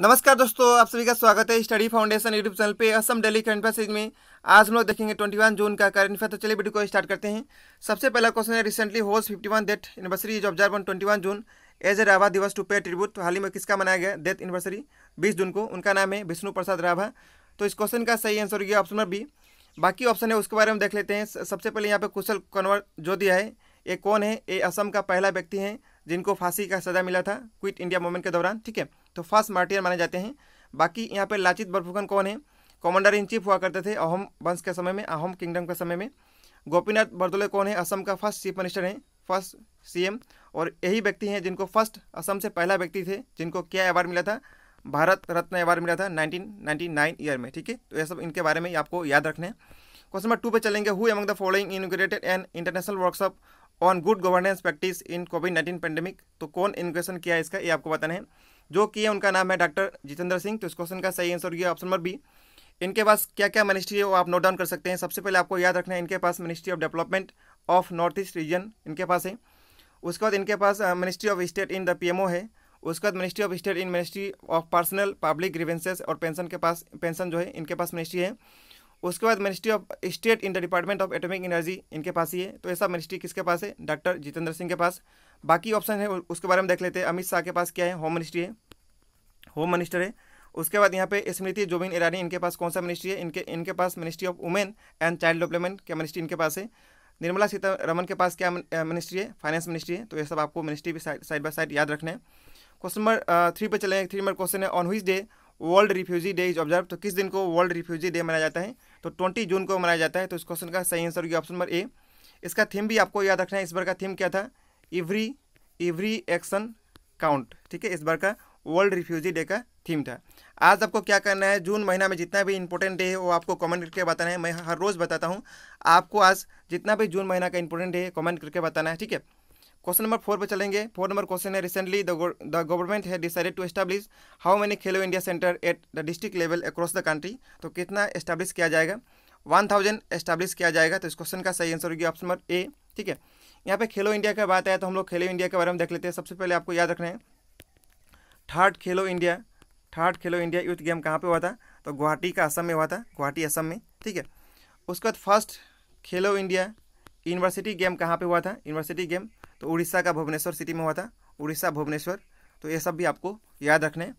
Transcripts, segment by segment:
नमस्कार दोस्तों आप सभी का स्वागत है स्टडी फाउंडेशन यूट्यूब चैनल पे असम डेली करंट सीरीज में आज हम लोग देखेंगे 21 जून का करंट अफेयर तो चलिए वीडियो को स्टार्ट करते हैं सबसे पहला क्वेश्चन है रिसेंटली होल्स 51 डेट anniversary is observe on 21 June as a Rabha दिवस टू पे ट्रिब्यूट तो हाल ही में किसका मनाया गया डेथ एनिवर्सरी बीस जून को उनका नाम है विष्णु प्रसाद राभा तो इस क्वेश्चन का सही आंसर हो गया ऑप्शन नंबर बी बाकी ऑप्शन है उसके बारे में देख लेते हैं सबसे पहले यहाँ पर कुशल कन्वर जो दिया है ये कौन है ये असम का पहला व्यक्ति है जिनको फांसी का सजा मिला था क्विट इंडिया मूवमेंट के दौरान ठीक है तो फर्स्ट मार्टियर माने जाते हैं बाकी यहाँ पर लाचित बरफुकन कौन है कमांडर इन चीफ हुआ करते थे अहोम वंश के समय में अहोम किंगडम के समय में गोपीनाथ बरदोले कौन है असम का फर्स्ट चीफ मिनिस्टर है फर्स्ट सीएम और यही व्यक्ति हैं जिनको फर्स्ट असम से पहला व्यक्ति थे जिनको क्या अवार्ड मिला था भारत रत्न अवार्ड मिला था 1999 ईयर में ठीक है तो ये सब इनके बारे में आपको याद रखना है क्वेश्चन नंबर टू पे चलेंगे who among the following inaugurated an international workshop on good governance practice in COVID nineteen pandemic तो कौन इनग्रेशन किया है इसका ये आपको बताना है जो किए उनका नाम है डॉक्टर जितेंद्र सिंह तो इस क्वेश्चन का सही आंसर हो गया ऑप्शन नंबर बी इनके पास क्या क्या मिनिस्ट्री है वो आप नोट डाउन कर सकते हैं सबसे पहले आपको याद रखना है इनके पास ministry of development of north east region इनके पास है उसके बाद इनके पास ministry of state in the PMO है उसके बाद ministry of state in ministry of personnel public grievances और पेंशन के पास पेंशन जो है इनके पास मिनिस्ट्री है उसके बाद ministry of state in the department of atomic energy इनके पास ही है तो ऐसा मिनिस्ट्री किसके पास है डॉक्टर जितेंद्र सिंह के पास बाकी ऑप्शन है उसके बारे में देख लेते हैं अमित शाह के पास क्या है होम मिनिस्ट्री है होम मिनिस्टर है उसके बाद यहाँ पे स्मृति जोबिन ईरानी इनके पास कौन सा मिनिस्ट्री है इनके इनके पास ministry of women and child development क्या मिनिस्ट्री इनके पास है निर्मला सीतारमन के पास क्या मिनिस्ट्री है फाइनेंस मिनिस्ट्री है तो ये सब आपको मिनिस्ट्री भी साइड बाय साइड याद रखना है क्वेश्चन नंबर थ्री पर चले थ्री नंबर क्वेश्चन है ऑन हुई day world refugee day is observe तो किस दिन को वर्ल्ड रिफ्यूजी डे मनाया जाता है तो ट्वेंटी जून को मनाया जाता है तो इस क्वेश्चन का सही आंसर होगी ऑप्शन नंबर ए इसका थीम भी आपको याद रखना है इस बार का थीम क्या था एवरी एवरी एक्शन काउंट ठीक है इस बार का वर्ल्ड रिफ्यूजी डे का थीम था आज आपको क्या करना है जून महीना में जितना भी इंपॉर्टेंट डे है वो आपको कमेंट करके बताना है मैं हर रोज़ बताता हूँ आपको आज जितना भी जून महीना का इंपॉर्टेंट डे है कमेंट करके बताना है ठीक है क्वेश्चन नंबर फोर पर चलेंगे फोर नंबर क्वेश्चन है रिसेंटली द गवर्नमेंट है decided to establish how many Khelo India centre at the district level across the country तो कितना एस्टैब्लिश किया जाएगा वन थाउजेंड एस्टैब्लिश किया जाएगा तो इस क्वेश्चन का सही आंसर होगी ऑप्शन नंबर ए ठीक है यहाँ पे खेलो इंडिया का बात आया तो हम लोग खेलो इंडिया के बारे में देख लेते हैं सबसे पहले आपको याद रखना है third Khelo India third Khelo India youth game कहाँ पे हुआ था तो गुवाहाटी का असम में हुआ था गुवाहाटी असम में ठीक है उसके बाद फर्स्ट खेलो इंडिया यूनिवर्सिटी गेम कहाँ पे हुआ था यूनिवर्सिटी गेम तो उड़ीसा का भुवनेश्वर सिटी में हुआ था उड़ीसा भुवनेश्वर तो ये सब भी आपको याद रखने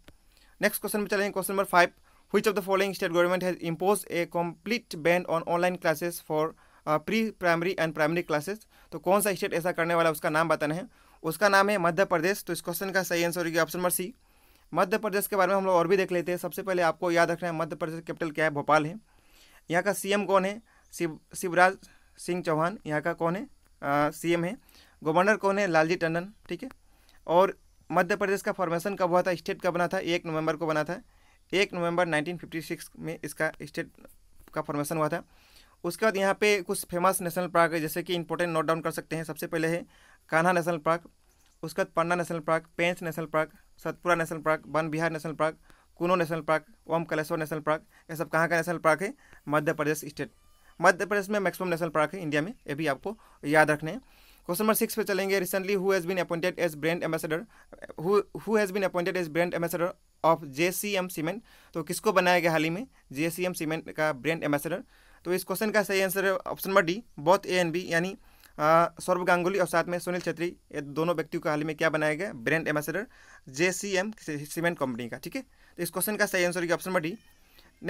नेक्स्ट क्वेश्चन में चलेंगे question number five which of the following state government has impose a complete ban on online classes for pre primary and primary classes तो कौन सा स्टेट ऐसा करने वाला उसका नाम बताना है उसका नाम है मध्य प्रदेश तो इस क्वेश्चन का सही आंसर होगी ऑप्शन नंबर सी मध्य प्रदेश के बारे में हम लोग और भी देख लेते हैं सबसे पहले आपको याद रखना है मध्य प्रदेश कैपिटल क्या है भोपाल है यहाँ का सीएम कौन है शिव शिवराज सिंह चौहान यहाँ का कौन है सीएम है गवर्नर कौन है लालजी टंडन ठीक है और मध्य प्रदेश का फॉर्मेशन कब हुआ था स्टेट कब बना था एक नवंबर को बना था एक नवंबर 1956 में इसका स्टेट का फॉर्मेशन हुआ था उसके बाद यहाँ पे कुछ फेमस नेशनल पार्क है जैसे कि इंपॉर्टेंट नोट डाउन कर सकते हैं सबसे पहले है कान्हा नेशनल पार्क उसके बाद Panna national park Pench national park Satpura national park Van Vihar national park Kuno national park Om Kaleshwar national park ये सब कहाँ का नेशनल पार्क है मध्य प्रदेश स्टेट मध्य प्रदेश में मैक्सिमम नेशनल पार्क है इंडिया में ये भी आपको याद रखने हैं क्वेश्चन नंबर सिक्स पे चलेंगे recently who has been appointed as brand ambassador who has been appointed as brand ambassador of J C M cement तो किसको बनाया गया हाल ही में जे सी एम सीमेंट का ब्रांड एम्बेसडर तो इस क्वेश्चन का सही आंसर है option number D both A and B यानी सौरभ गांगुली और साथ में सुनील छेत्री ये दोनों व्यक्तियों को हाल ही में क्या बनाया गया brand ambassador J C M cement company का ठीक है तो इस क्वेश्चन का सही आंसर की ऑप्शन डी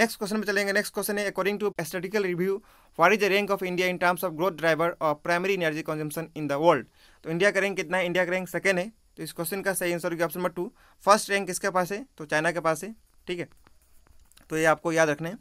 नेक्स्ट क्वेश्चन में चलेंगे नेक्स्ट क्वेश्चन है according to statistical review what is the rank of India in terms of growth driver और primary energy consumption in the world तो इंडिया का रैंक कितना है इंडिया का रैंक सेकेंड है तो इस क्वेश्चन का सही आंसर होगी option number two first rank किसके पास है तो चाइना के पास है ठीक है तो ये आपको याद रखना है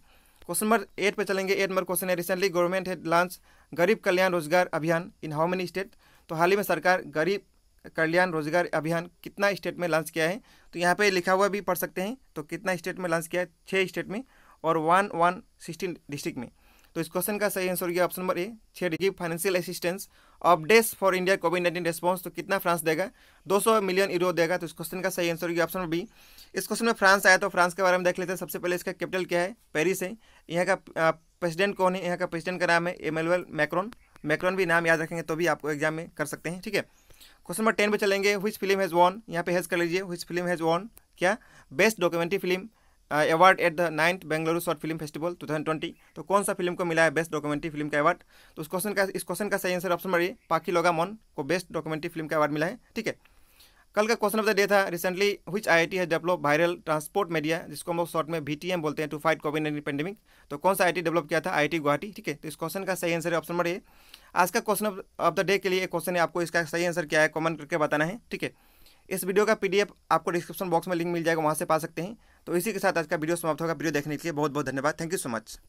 क्वेश्चन नंबर एट पर चलेंगे एट नंबर क्वेश्चन है रिसेंटली गवर्नमेंट है लॉन्च गरीब कल्याण रोजगार अभियान इन हाउ मेनी स्टेट तो हाल ही में सरकार गरीब कल्याण रोजगार अभियान कितना स्टेट में लॉन्च किया है तो यहाँ पे लिखा हुआ भी पढ़ सकते हैं तो कितना स्टेट में लॉन्च किया है छः स्टेट में और वन वन सिक्सटीन डिस्ट्रिक्ट में तो इस क्वेश्चन का सही आंसर हो गया ऑप्शन नंबर ए छः digit financial assistance of for India covid nineteen response तो कितना फ्रांस देगा 200 मिलियन यूरो देगा तो इस क्वेश्चन का सही आंसर हो गया ऑप्शन नंबर बी इस क्वेश्चन में फ्रांस आया तो फ्रांस के बारे में देख लेते हैं सबसे पहले इसका कैपिटल क्या है पेरिस है यहाँ का प्रेसिडेंट कौन है यहाँ का प्रेसिडेंट का नाम है एमेलवेल मैक्रोन मैक्रोन भी नाम याद रखेंगे तो भी आपको एग्जाम में कर सकते हैं ठीक है क्वेश्चन नंबर टेन पर चलेंगे हुच फिल्म हैज़ वॉन यहाँ पे हेज कर लीजिए हुच फिल्म हैज़ वॉन क्या best documentary film award at the ninth Bengaluru short film festival 2020 तो कौन सा फिल्म को मिला है बेस्ट डॉक्यूमेंट्री फिल्म का अवार्ड तो उस क्वेश्चन का इस क्वेश्चन का सही आंसर ऑप्शन मारिए पाकि लोगा मन को बेस्ट डॉक्यूमेंट्री फिल्म का अवार्ड मिला है ठीक है कल का क्वेश्चन ऑफ द डे था recently which I I T has develop viral transport media जिसको हम लोग शॉर्ट में वी बोलते हैं to fight covid nineteen pandemic तो कौन सा आई डेवलप किया था आई गुवाहाटी ठीक है तो इस क्वेश्चन का सही आंसर है ऑप्शन नंबर ए आज का क्वेश्चन ऑफ द डे के लिए क्वेश्चन है आपको इसका सही आंसर क्या है कॉमेंट करके बताना है ठीक है इस वीडियो का पीडीएफ आपको डिस्क्रिप्शन बॉक्स में लिंक मिल जाएगा वहाँ से पा सकते हैं तो इसी के साथ आज का वीडियो समाप्त होगा वीडियो देखने के लिए बहुत बहुत धन्यवाद थैंक यू सो मच